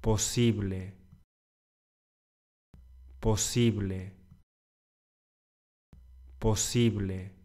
posible, posible, posible.